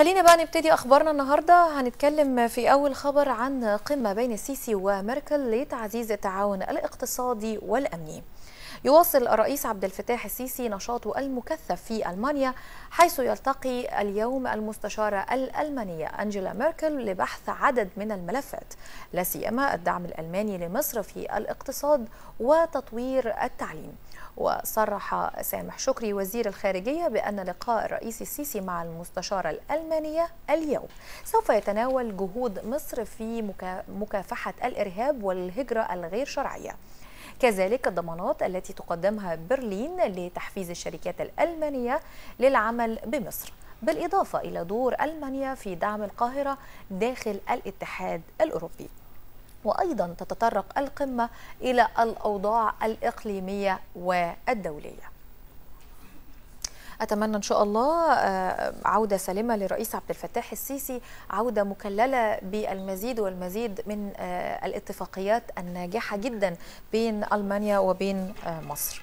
خلينا بقى نبتدي اخبارنا النهارده هنتكلم في اول خبر عن قمه بين السيسي وميركل لتعزيز التعاون الاقتصادي والامني يواصل الرئيس عبد الفتاح السيسي نشاطه المكثف في المانيا حيث يلتقي اليوم المستشاره الالمانيه انجيلا ميركل لبحث عدد من الملفات لا سيما الدعم الالماني لمصر في الاقتصاد وتطوير التعليم وصرح سامح شكري وزير الخارجية بأن لقاء الرئيس السيسي مع المستشارة الألمانية اليوم سوف يتناول جهود مصر في مكافحة الإرهاب والهجرة الغير شرعية كذلك الضمانات التي تقدمها برلين لتحفيز الشركات الألمانية للعمل بمصر بالإضافة إلى دور ألمانيا في دعم القاهرة داخل الاتحاد الأوروبي وأيضا تتطرق القمة إلى الأوضاع الإقليمية والدولية أتمنى إن شاء الله آه، عودة سالمة للرئيس عبد الفتاح السيسي عودة مكللة بالمزيد والمزيد من آه، الاتفاقيات الناجحة جدا بين ألمانيا وبين آه، مصر